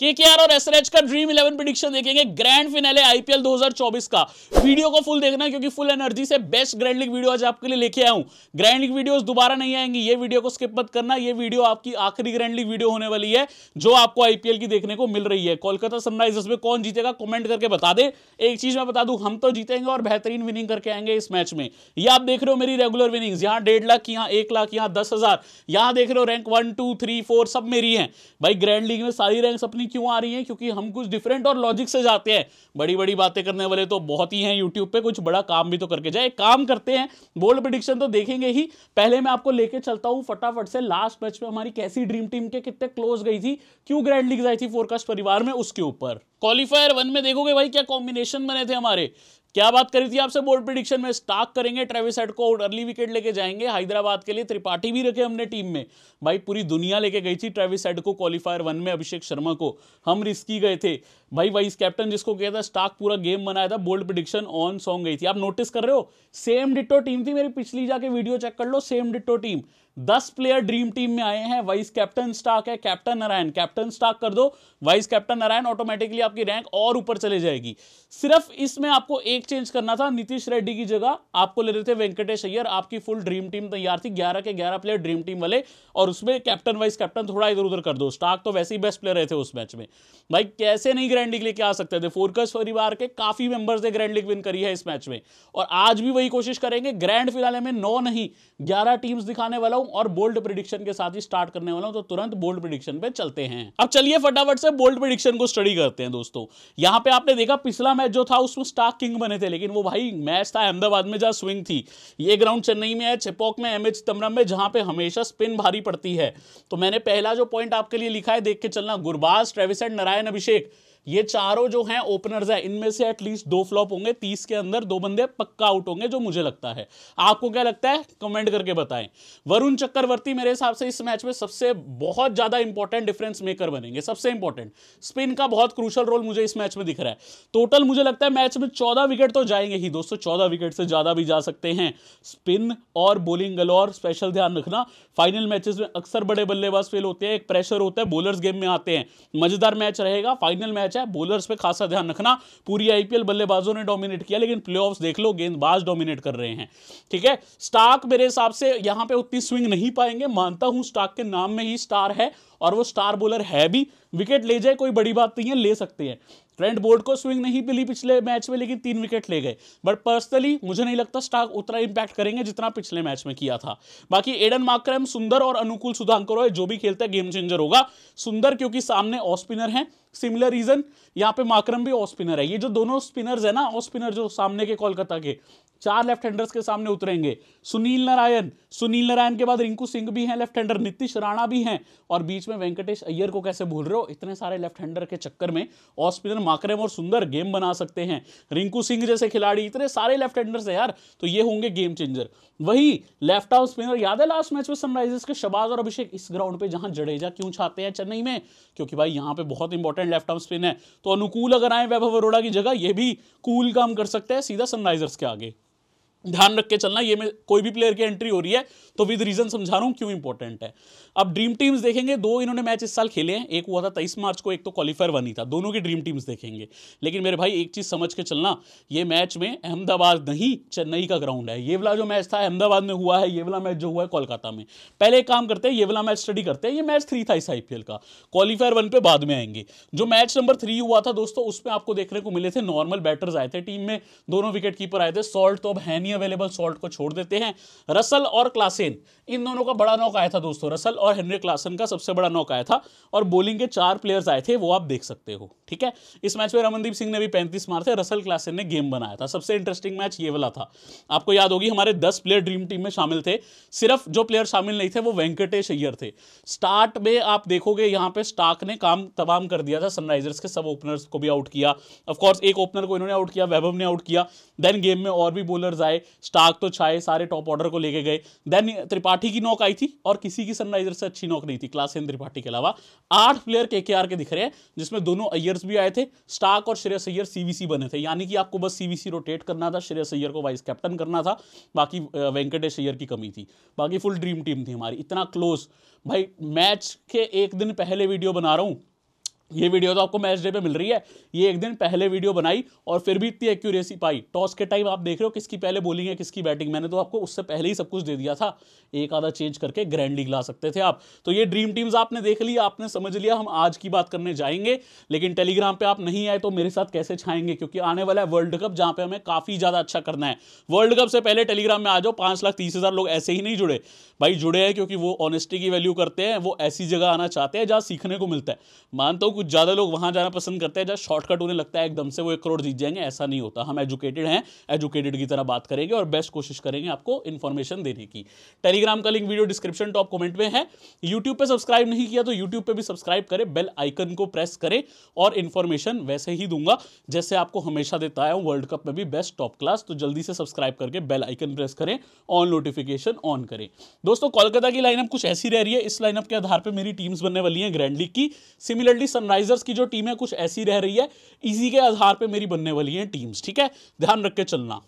KKR और SNH का dream eleven prediction देखेंगे ग्रैंड फिनाले आईपीएल 2024 का वीडियो को फुल देखना क्योंकि फुल एनर्जी से बेस्ट ग्रैंड लीग वीडियो आज आपके लिए लेके आया हूं ग्रैंड लीग वीडियोस दोबारा नहीं आएंगी ये वीडियो को स्किप मत करना ये वीडियो आपकी आखिरी ग्रैंड लीग वीडियो होने वाली है जो आपको आईपीएल की देखने को मिल रही है कोलकाता सनराइजर्स में कौन जीतेगा कॉमेंट करके बता दे एक चीज मैं बता दू हम तो जीतेंगे और बेहतरीन विनिंग करके आएंगे इस मैच में ये आप देख रहे हो मेरी रेगुलर विनिंग्स यहाँ डेढ़ लाख यहाँ एक लाख यहाँ दस हजार देख रहे हो rank one two three four सब मेरी है भाई ग्रैंड लीग में सारी रैंक अपनी क्यों आ रही हैं क्योंकि हम कुछ डिफरेंट और लॉजिक से जाते हैं बड़ी बड़ी बातें करने वाले तो बहुत ही हैं यूट्यूब पे कुछ बड़ा काम भी तो करके जाए काम करते हैं बोल्ड प्रडिक्शन तो देखेंगे ही पहले मैं आपको लेके चलता हूँ फटाफट से लास्ट मैच में हमारी कैसी ड्रीम टीम के कितने क्लोज गई थी क्यों ग्रैंड लीग आई थी फोरकास्ट परिवार में उसके ऊपर क्वालिफायर वन में देखोगे भाई क्या कॉम्बिनेशन बने थे हमारे क्या बात करी थी आपसे बोर्ड प्रिडिक्शन में स्टाक करेंगे ट्रेविस हेड को अर्ली विकेट लेके जाएंगे हैदराबाद के लिए त्रिपाठी भी रखे हमने टीम में भाई पूरी दुनिया लेके गई थी ट्रेविस हेड को क्वालिफायर वन में अभिषेक शर्मा को हम रिस्की गए थे भाई वाइस कैप्टन जिसको कहता था स्टाक पूरा गेम बनाया था बोल्ड प्रिडिक्शन ऑन सॉन्ग गई थी आप नोटिस कर रहे हो सेम डिटो टीम थी मेरी पिछली जाके वीडियो चेक कर लो सेम डिटो टीम दस प्लेयर ड्रीम टीम में आए हैं वाइस कैप्टन स्टाक है कैप्टन नारायण कैप्टन स्टाक कर दो वाइस कैप्टन नारायण ऑटोमेटिकली आपकी रैंक और ऊपर चले जाएगी सिर्फ इसमें आपको एक चेंज करना था नीतीश रेड्डी की जगह आपको ले रहे थे वेंकटेश अय्यर आपकी फुल ड्रीम टीम तैयार थी ग्यारह के ग्यारह प्लेयर ड्रीम टीम वाले और उसमें कैप्टन वाइस कैप्टन थोड़ा इधर उधर कर दो स्टाक तो वैसे ही बेस्ट प्लेयर रहे थे उस मैच में भाई कैसे नहीं ग्रैंड लीग लेके आ सकते थे फोरकस परिवार के काफी मेंबर्स ने ग्रैंड लीग विन करी है इस मैच में और आज भी वही कोशिश करेंगे ग्रैंड फिलहाल में नौ नहीं ग्यारह टीम्स दिखाने वाला हूं और बोल्ड प्रिडिक्शन के साथ ही स्टार्ट करने वाला हूं तो तुरंत बोल्ड प्रिडिक्शन पे चलते हैं अब चलिए फटाफट से बोल्ड प्रिडिक्शन को स्टडी करते हैं दोस्तों यहां पे आपने देखा पिछला मैच जो था उसमें स्टार किंग बने थे लेकिन वो भाई मैच था अहमदाबाद में जहां स्विंग थी ये ग्राउंड चेन्नई में है चिपॉक में एम एच तमरम में जहां पे हमेशा स्पिन भारी पड़ती है तो मैंने पहला जो पॉइंट आपके लिए लिखा है देख के चलना गुरबाज ट्रेविस नारायण अभिषेक ये चारों जो हैं ओपनर्स हैं इनमें से एटलीस्ट दो फ्लॉप होंगे तीस के अंदर दो बंदे पक्का आउट होंगे जो मुझे लगता है आपको क्या लगता है कमेंट करके बताएं वरुण चक्रवर्ती मेरे हिसाब से इस मैच में सबसे बहुत ज़्यादा इंपॉर्टेंट डिफरेंस मेकर बनेंगे सबसे इंपॉर्टेंट स्पिन का बहुत क्रूशल रोल मुझे इस मैच में दिख रहा है टोटल मुझे लगता है मैच में चौदह विकेट तो जाएंगे ही दोस्तों चौदह विकेट से ज़्यादा भी जा सकते हैं स्पिन और बोलिंग गलोर स्पेशल ध्यान रखना फाइनल मैचेस में अक्सर बड़े बल्लेबाज फेल होते हैं एक प्रेशर होता है बोलर्स गेम में आते हैं मज़ेदार मैच रहेगा फाइनल मैच है बोलर्स पे खासा ध्यान रखना पूरी आईपीएल बल्लेबाजों ने डोमिनेट किया लेकिन प्ले देख लो गेंदबाज डोमिनेट कर रहे हैं ठीक है स्टार्क मेरे हिसाब से यहां पे उतनी स्विंग नहीं पाएंगे मानता हूं स्टार्क के नाम में ही स्टार है और वो स्टार बोलर है भी विकेट ले जाए कोई बड़ी बात नहीं है ले सकते हैं ट्रेंड बोल्ट को स्विंग नहीं मिली पिछले मैच में लेकिन तीन विकेट ले गए बट पर्सनली मुझे नहीं लगता स्टार्क उतना इंपैक्ट करेंगे जितना पिछले मैच में किया था बाकी एडन माक्रम सुंदर और अनुकूल सुधांकर जो भी खेलता है गेम चेंजर होगा सुंदर क्योंकि सामने ऑफ स्पिनर हैं सिमिलर रीजन यहाँ पे माक्रम भी ऑफ स्पिनर है ये जो दोनों स्पिनर्स है ना ऑफ स्पिनर जो सामने के कोलकाता के चार लेफ्ट हैंडर्स के सामने उतरेंगे सुनील नारायण सुनील नारायण के बाद रिंकू सिंह भी हैं लेफ्ट हैंडर नीतीश राणा भी हैं और बीच में वेंकटेश अय्यर को कैसे भूल रहे हो इतने सारे लेफ्ट हैंडर के चक्कर में ऑफ स्पिनर माकरेम और सुंदर गेम बना सकते हैं रिंकू सिंह जैसे खिलाड़ी इतने सारे लेफ्ट हैंडर्स हैं यार तो ये होंगे गेम चेंजर वही लेफ्ट आर्म स्पिनर याद है लास्ट मैच में सनराइजर्स के शबाज और अभिषेक इस ग्राउंड पे जहां जडेजा क्यों छाते हैं चेन्नई में क्योंकि भाई यहाँ पे बहुत इंपॉर्टेंट लेफ्ट आर्म स्पिन है तो अनुकूल अगर आए वैभव अरोड़ा की जगह ये भी कूल काम कर सकते हैं सीधा सनराइजर्स के आगे ध्यान रख के चलना ये में कोई भी प्लेयर की एंट्री हो रही है तो विद रीजन समझा रहा हूँ क्यों इंपॉर्टेंट है अब ड्रीम टीम्स देखेंगे दो इन्होंने मैच इस साल खेले हैं एक हुआ था तेईस मार्च को एक तो क्वालिफायर वन ही था दोनों की ड्रीम टीम्स देखेंगे लेकिन मेरे भाई एक चीज़ समझ के चलना ये मैच में अहमदाबाद नहीं चेन्नई का ग्राउंड है ये वाला जो मैच था अहमदाबाद में हुआ है ये वाला मैच जो हुआ है कोलकाता में पहले एक काम करते हैं ये वाला मैच स्टडी करते हैं ये मैच थ्री था इस आई का क्वालिफायर वन पे बाद में आएंगे जो मैच नंबर थ्री हुआ था दोस्तों उसमें आपको देखने को मिले थे नॉर्मल बैटर्स आए थे टीम में दोनों विकेट कीपर आए थे सॉल्ट तो अब है अवेलेबल सॉल्ट को छोड़ देते हैं रसल और क्लासेन इन दोनों का बड़ा नौक आया था दोस्तों रसल और हेनरी क्लासन का सबसे बड़ा नौक आया था और बॉलिंग के चार प्लेयर्स आए थे वो आप देख सकते हो ठीक है इस मैच में रमनदीप सिंह ने भी पैंतीस मार थे रसल क्लासेन ने गेम बनाया था सबसे इंटरेस्टिंग मैच ये वाला था आपको याद होगी हमारे दस प्लेयर ड्रीम टीम में शामिल थे सिर्फ जो प्लेयर शामिल नहीं थे वो वेंकटेश अय्यर थे स्टार्ट में आप देखोगे यहाँ पे स्टाक ने काम तमाम कर दिया था सनराइजर्स के सब ओपनर्स को भी आउट किया ऑफकोर्स एक ओपनर को इन्होंने आउट किया वैभव ने आउट किया देन गेम में और भी बॉलर्स आए आए तो छाए सारे टॉप ऑर्डर को लेके गए देन त्रिपाठी की नौक आई थी और किसी की सनराइजर से अच्छी नौक नहीं थी क्लास एन त्रिपाठी के अलावा आठ प्लेयर के के दिख रहे हैं जिसमें दोनों अयर्स भी आए थे स्टार्क और श्रेयस अय्यर सीवीसी बने थे यानी कि आपको बस सीवीसी रोटेट करना था श्रेयस अय्यर को वाइस कैप्टन करना था बाकी वेंकटेश अय्यर की कमी थी बाकी फुल ड्रीम टीम थी हमारी इतना क्लोज भाई मैच के एक दिन पहले वीडियो बना रहा हूँ ये वीडियो तो आपको मैच डे पे मिल रही है ये एक दिन पहले वीडियो बनाई और फिर भी इतनी एक्यूरेसी पाई टॉस के टाइम आप देख रहे हो किसकी पहले बोलिंग है किसकी बैटिंग मैंने तो आपको उससे पहले ही सब कुछ दे दिया था एक आधा चेंज करके ग्रैंड लीग ला सकते थे आप तो ये ड्रीम टीम्स आपने देख लिया आपने समझ लिया हम आज की बात करने जाएंगे लेकिन टेलीग्राम पर आप नहीं आए तो मेरे साथ कैसे छाएंगे क्योंकि आने वाला है वर्ल्ड कप जहाँ पर हमें काफ़ी ज़्यादा अच्छा करना है वर्ल्ड कप से पहले टेलीग्राम में आ जाओ पाँच लाख तीस हज़ार लोग ऐसे ही नहीं जुड़े भाई जुड़े हैं क्योंकि वो ऑनेस्टी की वैल्यू करते हैं वो ऐसी जगह आना चाहते हैं जहाँ सीखने को मिलता है मानता हूँ कुछ ज़्यादा लोग वहाँ जाना पसंद करते हैं जहाँ शॉर्टकट उन्हें लगता है एकदम से वो एक करोड़ जीत जाएंगे ऐसा नहीं होता हम एजुकेटेड हैं एजुकेटेड की तरह बात करेंगे और बेस्ट कोशिश करेंगे आपको इन्फॉर्मेशन देने की टेलीग्राम का link video description top comment में है यूट्यूब पर सब्सक्राइब नहीं किया तो यूट्यूब पर भी सब्सक्राइब करें बेल आइकन को प्रेस करें और इन्फॉर्मेशन वैसे ही दूंगा जैसे आपको हमेशा देता है वर्ल्ड कप में भी बेस्ट टॉप क्लास तो जल्दी से सब्सक्राइब करके बेल आइकन प्रेस करें ऑन नोटिफिकेशन ऑन करें दोस्तों कोलकाता की लाइनअप कुछ ऐसी रह रही है इस लाइनअप के आधार पर मेरी टीम्स बनने वाली हैं ग्रैंड लीग की सिमिलरली सन सनराइजर्स की जो टीम है कुछ ऐसी रह रही है इसी के आधार पर मेरी बनने वाली हैं टीम्स ठीक है ध्यान रख के चलना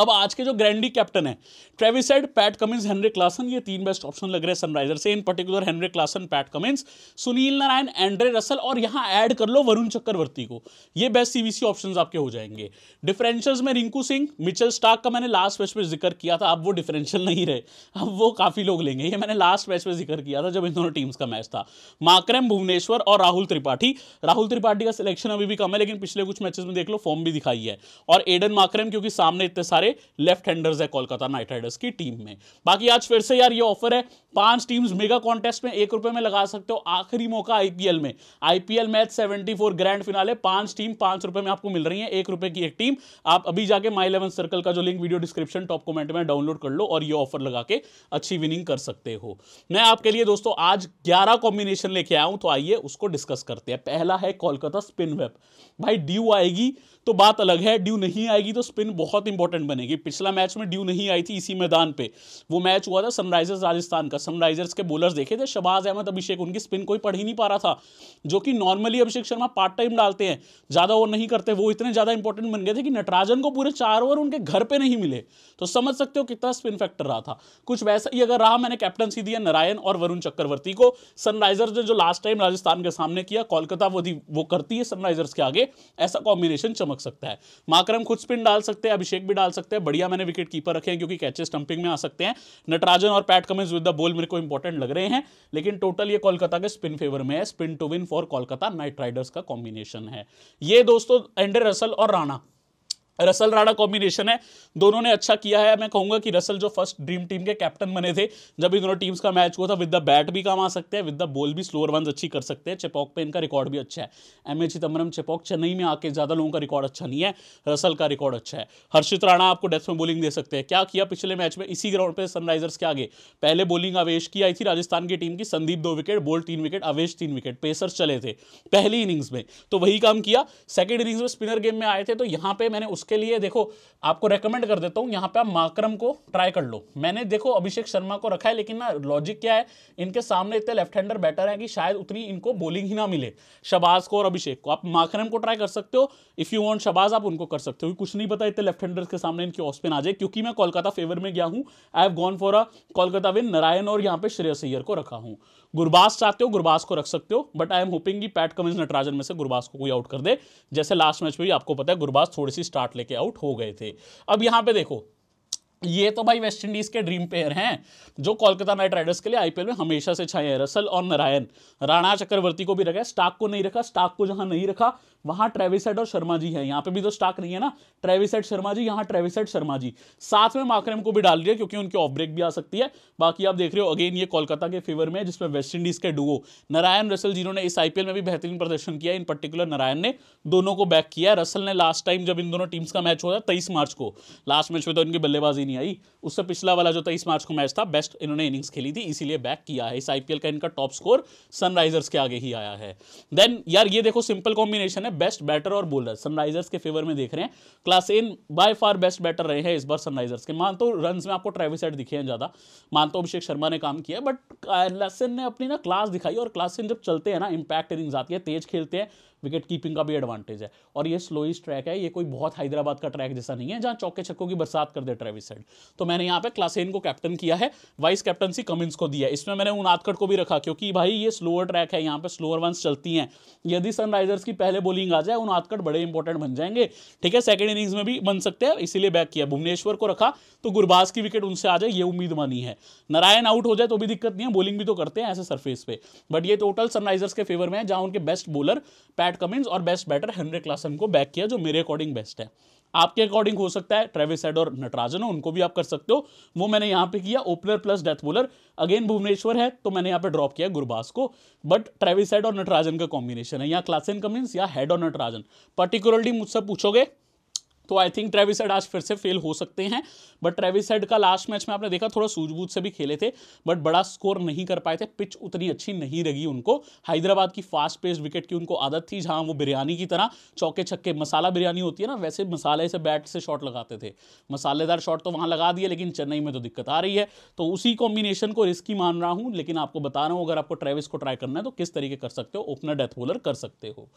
अब आज के जो ग्रैंडी कैप्टन है Travis Head Pat Cummins Henry Klaasen ये तीन बेस्ट ऑप्शन लग रहे हैं सनराइजर से in particular Henry Klaasen Pat Cummins Sunil Narayan Andre Russell और यहां ऐड कर लो वरुण चक्रवर्ती को ये बेस्ट सीवीसी ऑप्शंस आपके हो जाएंगे डिफरेंशियल्स में रिंकू सिंह मिचल स्टाक का मैंने लास्ट मैच में जिक्र किया था अब वो डिफरेंशियल नहीं रहे अब वो काफ़ी लोग लेंगे ये मैंने लास्ट मैच में जिक्र किया था जब इन दोनों टीम्स का मैच था माक्रम भुवनेश्वर और राहुल त्रिपाठी राहुल त्रिपाठी का सिलेक्शन अभी भी कम है लेकिन पिछले कुछ मैचेस में देख लो फॉर्म भी दिखाई है और एडन माक्रम क्योंकि सामने इतने सारे लेफ्ट हैंडर्स है कोलकाता नाइट राइडर्स की टीम में बाकी आज फिर से यार ये ऑफर है पांच टीम्स मेगा कॉन्टेस्ट में एक रुपए में लगा सकते हो आखिरी मौका आईपीएल में आईपीएल मैच 74 ग्रैंड फिनाले पांच टीम पांच रुपए में आपको मिल रही है एक रुपए की एक टीम आप अभी जाके माई इलेवन सर्कल का जो link video description top comment में डाउनलोड कर लो और ये ऑफर लगा के अच्छी विनिंग कर सकते हो मैं आपके लिए दोस्तों आज ग्यारह कॉम्बिनेशन लेके आया हूं तो आइए उसको डिस्कस करते हैं पहला है कोलकाता स्पिन वेब भाई ड्यू आएगी तो बात अलग है ड्यू नहीं आएगी तो स्पिन बहुत इंपॉर्टेंट बनेगी पिछला मैच में ड्यू नहीं आई थी इसी मैदान पे वो मैच हुआ था सनराइजर्स राजस्थान का सनराइजर्स के बॉलर्स देखे थे शबाज अहमद अभिषेक उनकी स्पिन कोई पढ़ ही नहीं पा रहा था जो कि normally Abhishek Sharma part time डालते हैं ज़्यादा ओवर नहीं करते वो इतने ज़्यादा इंपॉर्टेंट बन गए थे कि नटराजन को पूरे चार ओवर उनके घर पर नहीं मिले तो समझ सकते हो कितना स्पिन फैक्टर रहा था कुछ वैसा ही अगर रहा मैंने कैप्टनसी दिया नारायण और वरुण चक्रवर्ती को सनराइजर्स ने जो लास्ट टाइम राजस्थान के सामने किया कोलकाता वो वो करती है सनराइजर्स के आगे ऐसा कॉम्बिनेशन चमक सकता है माकरम खुद स्पिन डाल सकते हैं अभिषेक भी डाल सकते सकते हैं बढ़िया मैंने विकेट कीपर रखे हैं क्योंकि कैचेस स्टंपिंग में आ सकते हैं नटराजन और Pat Cummins with the ball मेरे को इंपॉर्टेंट लग रहे हैं लेकिन टोटल ये कोलकाता के स्पिन फेवर में है spin to win for Kolkata Knight Riders का कॉम्बिनेशन है ये दोस्तों एंडर रसल और राणा रसल राणा कॉम्बिनेशन है दोनों ने अच्छा किया है मैं कहूंगा कि रसल जो फर्स्ट ड्रीम टीम के कैप्टन बने थे जब इन दोनों टीम्स का मैच हुआ था विद द बैट भी काम आ सकते हैं विद द बॉल भी स्लोअर वन अच्छी कर सकते हैं चेपॉक पे इनका रिकॉर्ड भी अच्छा है एम ए चिदम्बरम चेपॉक चेन्नई में आके ज़्यादा लोगों का रिकॉर्ड अच्छा नहीं है रसल का रिकॉर्ड अच्छा है हर्षित राणा आपको डेथ में बॉलिंग दे सकते हैं क्या किया पिछले मैच में इसी ग्राउंड पर सनराइजर्स के आगे पहले बॉलिंग आवेश की आई थी राजस्थान की टीम की संदीप दो विकेट बोल्ट तीन विकेट आवेश तीन विकेट पेसर्स चले थे पहली इनिंग्स में तो वही काम किया सेकेंड इनिंग्स में स्पिनर गेम में आए थे तो यहाँ पे मैंने उसके इसके लिए देखो आपको रेकमेंड कर देता हूँ यहाँ पे आप माक्रम को ट्राई कर लो मैंने देखो अभिषेक शर्मा को रखा है लेकिन ना लॉजिक क्या है इनके सामने इतने लेफ्ट हैंडर बैटर हैं कि शायद उतनी इनको बॉलिंग ही ना मिले शबाज को और अभिषेक को आप माक्रम को ट्राई कर सकते हो इफ़ यू वॉन्ट शबाज आप उनको कर सकते हो कुछ नहीं पता इतने लेफ्ट हैंडर के सामने इनकी ऑस्पिन आ जाए क्योंकि मैं कोलकाता फेवर में गया हूँ I have gone for a Kolkata win Narayan और यहाँ पे श्रेयस अय्यर को रखा हूँ गुरबास चाहते हो गुरबास को रख सकते हो बट आई एम होपिंग कि पैट कमिंस नटराजन में से गुरबास को कोई आउट कर दे जैसे लास्ट मैच में भी आपको पता है गुरबास थोड़ी सी स्टार्ट लेके आउट हो गए थे अब यहां पे देखो ये तो भाई वेस्ट इंडीज़ के ड्रीम प्लेयर हैं जो कोलकाता नाइट राइडर्स के लिए आईपीएल में हमेशा से छाए हैं रसल और नारायण राणा चक्रवर्ती को भी रखा है स्टाक को नहीं रखा स्टाक को जहां नहीं रखा वहां ट्रेविसेट और शर्मा जी है यहाँ पे भी तो स्टाक नहीं है ना ट्रेविसेट शर्मा जी यहाँ ट्रेविसेट शर्मा जी साथ में माकरम को भी डाल दिया क्योंकि उनकी ऑफ ब्रेक भी आ सकती है बाकी आप देख रहे हो अगेन ये कोलकाता के फेवर में जिसमें वेस्ट इंडीज़ के डुओ नारायण रसल जिन्होंने इस आईपीएल में भी बेहतरीन प्रदर्शन किया इन पर्टिकुलर नारायण ने दोनों को बैक किया रसल ने लास्ट टाइम जब इन दोनों टीम्स का मैच हुआ था तेईस मार्च को लास्ट मैच में तो इनकी बल्लेबाजी नहीं आई उससे पिछला वाला जो तेईस मार्च को मैच था बेस्ट इन्होंने इनिंग्स खेली थी इसीलिए बैक किया है इस आईपीएल का इनका टॉप स्कोर सनराइजर्स के आगे ही आया है देन यार ये देखो सिंपल कॉम्बिनेशन है बेस्ट बैटर और बोलर सनराइजर्स के फेवर में देख रहे हैं Klaasen by far best batter रहे हैं इस बार सनराइजर्स के मान तो रन में आपको ट्रेविस एड दिखे हैं ज़्यादा मान तो अभिषेक शर्मा ने काम किया बट लसन ने अपनी ना क्लास दिखाई और क्लास एन जब चलते हैं ना इंपैक्ट इनिंग्स आती है तेज खेलते हैं विकेट कीपिंग का भी एडवांटेज है और ये स्लोइस ट्रैक है ये कोई बहुत हैदराबाद का ट्रैक जैसा नहीं है जहाँ चौके छक्कों की बरसात कर दे ट्रेविस हेड तो मैंने यहाँ पे क्लासेन को कैप्टन किया है वाइस कैप्टनसी कमिंस को दिया है इसमें मैंने उनादकट को भी रखा क्योंकि भाई ये स्लोअर ट्रैक है यहाँ पर स्लोअर वंस चलती हैं यदि सनराइजर्स की पहले बॉलिंग आ जाए उनादकट बड़े इंपॉर्टेंट बन जाएंगे ठीक है सेकेंड इनिंग्स में भी बन सकते हैं इसीलिए बैक किया भुवनेश्वर को रखा तो गुरबाज की विकेट उनसे आ जाए ये उम्मीद मानी है नारायण आउट हो जाए तो भी दिक्कत नहीं है बॉलिंग भी तो करते हैं ऐसे सरफेस पे बट ये टोटल सनराइजर्स के फेवर में है जहाँ उनके best bowler Pat Pat Cummins और बेस्ट बैटर हेनरी क्लासन को बैक किया जो मेरे अकॉर्डिंग बेस्ट है आपके अकॉर्डिंग हो सकता है ट्रेविस हेड और नटराजन हो उनको भी आप कर सकते हो वो मैंने यहाँ पे किया opener plus death bowler again Bhuvneshwar है तो मैंने यहाँ पे ड्रॉप किया गुरबास को बट ट्रेविस हेड और नटराजन का कॉम्बिनेशन है या क्लासन कमिंस या हेड और नटराजन पर्टिकुलरली मुझसे पूछोगे तो आई थिंक ट्रेविस हेड आज फिर से फेल हो सकते हैं बट ट्रेविस हेड का लास्ट मैच में आपने देखा थोड़ा सूझबूझ से भी खेले थे बट बड़ा स्कोर नहीं कर पाए थे पिच उतनी अच्छी नहीं लगी उनको हैदराबाद की फास्ट पेस्ड विकेट की उनको आदत थी जहां वो बिरयानी की तरह चौके छक्के मसाला बिरयानी होती है ना वैसे मसाले से बैट से शॉट लगाते थे मसालेदार शॉट तो वहां लगा दिए लेकिन चेन्नई में तो दिक्कत आ रही है तो उसी कॉम्बिनेशन को रिस्की मान रहा हूं लेकिन आपको बता रहा हूं अगर आपको ट्रेविस को ट्राई करना है तो किस तरीके कर सकते हो ओपनर डेथ बोलर कर सकते हो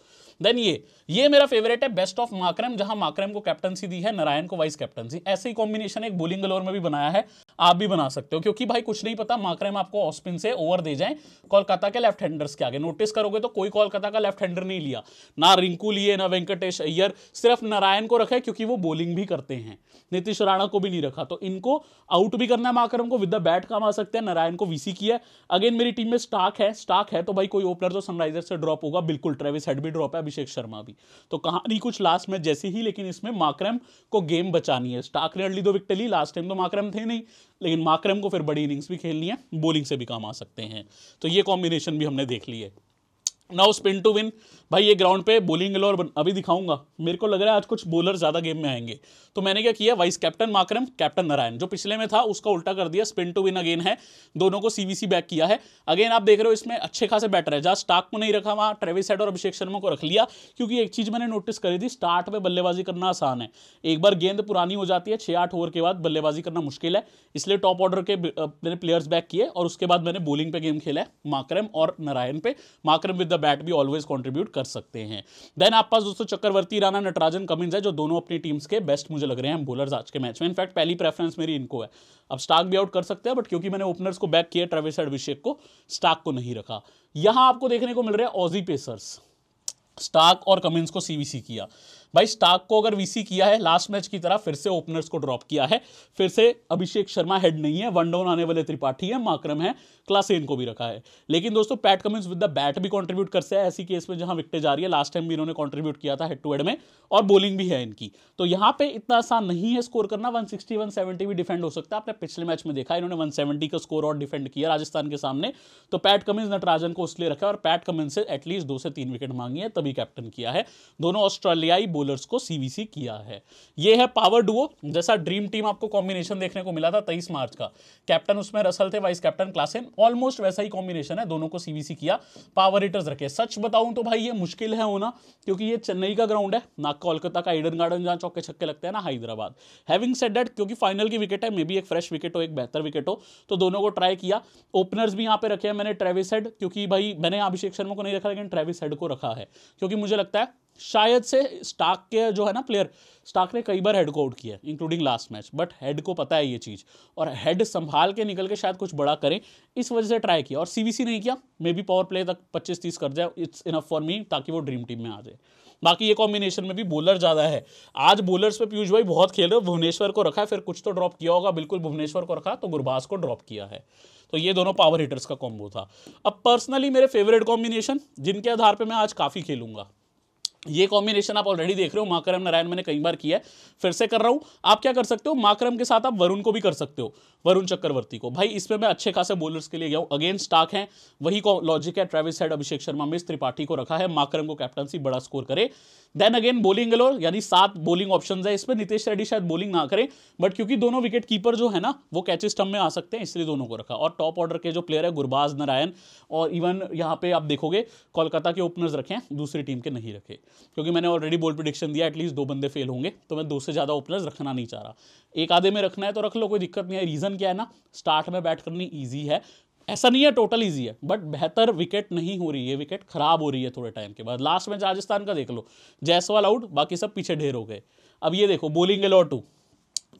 देन ये ये मेरा फेवरेट है बेस्ट ऑफ माक्रम जहां माक्रम को कैप्टन कैप्टनसी दी है नारायण को वाइस कैप्टनसी ऐसे ही कॉम्बिनेशन एक बोलिंग गलोर में भी बनाया है आप भी बना सकते हो क्योंकि भाई कुछ नहीं पता माकरेम आपको ऑस्पिन से ओवर दे जाए कोलकाता के लेफ्ट हैंडर्स के आगे नोटिस करोगे तो कोई कोलकाता का लेफ्ट हैंडर नहीं लिया ना रिंकू लिए ना वेंकटेश अय्यर सिर्फ नारायण को रखा है क्योंकि वो बोलिंग भी करते हैं नीतीश राणा को भी नहीं रखा तो इनको आउट भी करना है माकरम को विद द बैट काम आ सकते हैं नारायण को वीसी किया अगेन मेरी टीम में स्टार्क है स्टार्क है तो भाई कोई ओपनर तो सनराइजर से ड्रॉप होगा बिल्कुल ट्रेविस हेड भी ड्रॉप है अभिषेक शर्मा भी तो कहानी कुछ लास्ट में जैसे ही लेकिन इसमें माक्रम को गेम बचानी है स्टार्क ने अर्ली दो विकेट ली लास्ट टाइम तो माक्रम थे नहीं लेकिन माक्रम को फिर बड़ी इनिंग्स भी खेलनी है बॉलिंग से भी काम आ सकते हैं तो ये कॉम्बिनेशन भी हमने देख ली है नाउ स्पिन टू विन भाई ये ग्राउंड पे बोलिंग और अभी दिखाऊंगा मेरे को लग रहा है आज कुछ बॉलर ज़्यादा गेम में आएंगे तो मैंने क्या किया vice captain Markram captain Narayan जो पिछले में था उसका उल्टा कर दिया स्पिन टू विन अगेन है दोनों को सीवीसी बैक किया है अगेन आप देख रहे हो इसमें अच्छे खासे बैटर है जहाँ स्टाक को नहीं रखा वहाँ ट्रेविस हेड और अभिषेक शर्मा को रख लिया क्योंकि एक चीज़ मैंने नोटिस करी थी स्टार्ट में बल्लेबाजी करना आसान है एक बार गेंद पुरानी हो जाती है छः आठ ओवर के बाद बल्लेबाजी करना मुश्किल है इसलिए टॉप ऑर्डर के मैंने प्लेयर्स बैक किए और उसके बाद मैंने बॉलिंग पे गेम खेला है माकरम और नारायण पे माकरम विद द बैट भी ऑलवेज कॉन्ट्रीब्यूट कर कर सकते हैं देन आप पास दोस्तों चक्रवर्ती राणा नटराजन कमिंस है जो दोनों अपनी टीम्स के बेस्ट मुझे लग रहे हैं बोलर्स आज के मैच में इनफैक्ट पहली प्रेफरेंस मेरी इनको है अब स्टाक भी आउट कर सकते हैं बट क्योंकि मैंने ओपनर्स को बैक किया ट्रेविस अभिषेक को स्टाक को नहीं रखा यहां आपको देखने को मिल रहा है ऑजी पेसर्स स्टाक और कमिंस को सीवीसी किया भाई स्टाक को अगर वीसी किया है लास्ट मैच की तरह फिर से ओपनर्स को ड्रॉप किया है फिर से अभिषेक शर्मा हेड नहीं है वन डाउन आने वाले त्रिपाठी है माक्रम है क्लासेन को भी रखा है लेकिन दोस्तों Pat Cummins with the bat भी कॉन्ट्रीब्यूट करते हैं ऐसी केस में जहां विकटे जा रही है लास्ट टाइम भी इन्होंने कॉन्ट्रीब्यूट किया था हेड टू हेड में और बॉलिंग भी है इनकी तो यहां पे इतना आसान नहीं है स्कोर करना 160 170 भी डिफेंड हो सकता है आपने पिछले मैच में देखा इन्होंने वन का स्कोर और डिफेंड किया राजस्थान के सामने तो पैट कमिंस नटराजन को उसके रखा और पैट कमिंस से एटलीस्ट दो से तीन विकेट मांगी है तभी कैप्टन किया है दोनों ऑस्ट्रेलियाई बोलर्स को सीवीसी किया है ये है पावर डुओ जैसा ड्रीम टीम आपको कॉम्बिनेशन देखने को मिला था तेईस मार्च का कैप्टन उसमें रसल थे वाइस कैप्टन क्लासेन ऑलमोस्ट वैसा ही कॉम्बिनेशन है दोनों को सीबीसी किया पावर हिटर्स रखे सच बताऊं तो भाई ये मुश्किल है होना क्योंकि ये चेन्नई का ग्राउंड है ना कोलकाता का ईडन गार्डन जहाँ चौके छक्के लगते हैं ना हैदराबाद हैविंग सेट डेट क्योंकि फाइनल की विकेट है मे बी एक फ्रेश विकेट हो एक बेहतर विकेट हो तो दोनों को ट्राई किया ओपनर्स भी यहाँ पे रखे हैं मैंने ट्रेविस हेड क्योंकि भाई मैंने अभिषेक शर्मा को नहीं रखा लेकिन ट्रेविस हेड को रखा है क्योंकि मुझे लगता है शायद से स्टाक के जो है ना प्लेयर स्टाक ने कई बार हेड को आउट किया including last match but Head को पता है ये चीज़ और हेड संभाल के निकल के शायद कुछ बड़ा करें इस वजह से ट्राई किया और सी नहीं किया मे बी पावर प्ले तक 25-30 कर जाए इट्स इनफ फॉर मी ताकि वो ड्रीम टीम में आ जाए बाकी ये कॉम्बिनेशन में भी बॉलर ज़्यादा है आज बॉलर्स पे पीयूष भाई बहुत खेल रहे हो भुवनेश्वर को रखा है फिर कुछ तो ड्रॉप किया होगा बिल्कुल भुवनेश्वर को रखा तो गुरबाज को ड्रॉप किया है तो ये दोनों पावर हिटर्स का कॉम्बो था अब पर्सनली मेरे फेवरेट कॉम्बिनेशन जिनके आधार पर मैं आज काफ़ी खेलूंगा ये कॉम्बिनेशन आप ऑलरेडी देख रहे हो माकरम नारायण मैंने कई बार किया है फिर से कर रहा हूँ आप क्या कर सकते हो माकरम के साथ आप वरुण को भी कर सकते हो वरुण चक्रवर्ती को भाई इसमें मैं अच्छे खासे बॉलर्स के लिए गया हूँ अगेन स्टाक है वही लॉजिक है ट्रेविस हेड अभिषेक शर्मा मिस त्रिपाठी को रखा है माकरम को कैप्टनसी बड़ा स्कोर करे देन अगेन बोलिंग एलोर यानी सात बोलिंग ऑप्शन है इसमें नितेश रेड्डी शायद बोलिंग ना करें बट क्योंकि दोनों विकेट कीपर जो है ना वो कैचे स्टम्प में आ सकते हैं इसलिए दोनों को रखा और टॉप ऑर्डर के जो प्लेयर है गुरबाज नारायण और इवन यहाँ पे आप देखोगे कोलकाता के ओपनर्स रखे हैं दूसरी टीम के नहीं रखे क्योंकि मैंने ऑलरेडी बोल प्रिडिक्शन दिया एटलीस्ट दो बंदे फेल होंगे तो मैं दो से ज़्यादा ओपनर्स रखना नहीं चाह रहा एक आधे में रखना है तो रख लो कोई दिक्कत नहीं है रीज़न क्या है ना स्टार्ट में बैट करनी ईजी है ऐसा नहीं है टोटल ईजी है बट बेहतर विकेट नहीं हो रही है विकेट खराब हो रही है थोड़े टाइम के बाद लास्ट मैच राजस्थान का देख लो जैसवाल आउट बाकी सब पीछे ढेर हो गए अब ये देखो बोलिंग एलॉट टू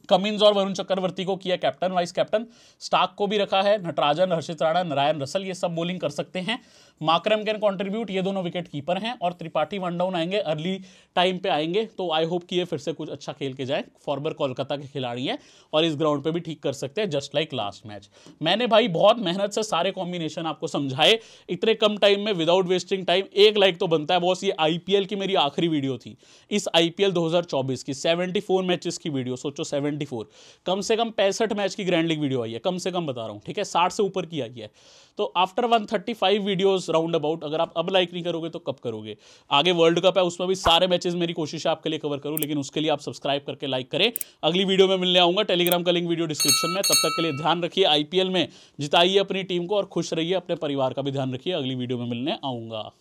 कमिंस और वरुण चक्रवर्ती को किया कैप्टन वाइस कैप्टन स्टाक को भी रखा है नटराजन हर्षित राणा नारायण रसल ये सब बोलिंग कर सकते हैं माक्रम कैन कॉन्ट्रीब्यूट ये दोनों विकेट कीपर हैं और त्रिपाठी वन डाउन आएंगे अर्ली टाइम पे आएंगे तो आई होप कि ये फिर से कुछ अच्छा खेल के जाए फॉर्मर कोलकाता के खिलाड़ी हैं और इस ग्राउंड पे भी ठीक कर सकते हैं जस्ट लाइक लास्ट मैच मैंने भाई बहुत मेहनत से सारे कॉम्बिनेशन आपको समझाए इतने कम टाइम में विदाउट वेस्टिंग टाइम एक लाइक तो बनता है बॉस ये आईपीएल की मेरी आखिरी वीडियो थी इस आईपीएल 2024 की 74 मैचेस की वीडियो सोचो 74 कम से कम पैंसठ मैच की ग्रैंड लीग वीडियो आई है कम से कम बता रहा हूँ ठीक है साठ से ऊपर की आई है तो आफ्टर 135 वीडियोस राउंड अबाउट अगर आप अब लाइक नहीं करोगे तो कब करोगे आगे वर्ल्ड कप है उसमें भी सारे मैचेस मेरी कोशिश है आपके लिए कवर करूँ लेकिन उसके लिए आप सब्सक्राइब करके लाइक करें अगली वीडियो में मिलने आऊंगा टेलीग्राम का लिंक वीडियो डिस्क्रिप्शन में तब तक के लिए ध्यान रखिए आईपीएल में जिताइए अपनी टीम को और खुश रहिए अपने परिवार का भी ध्यान रखिए अगली वीडियो में मिलने आऊंगा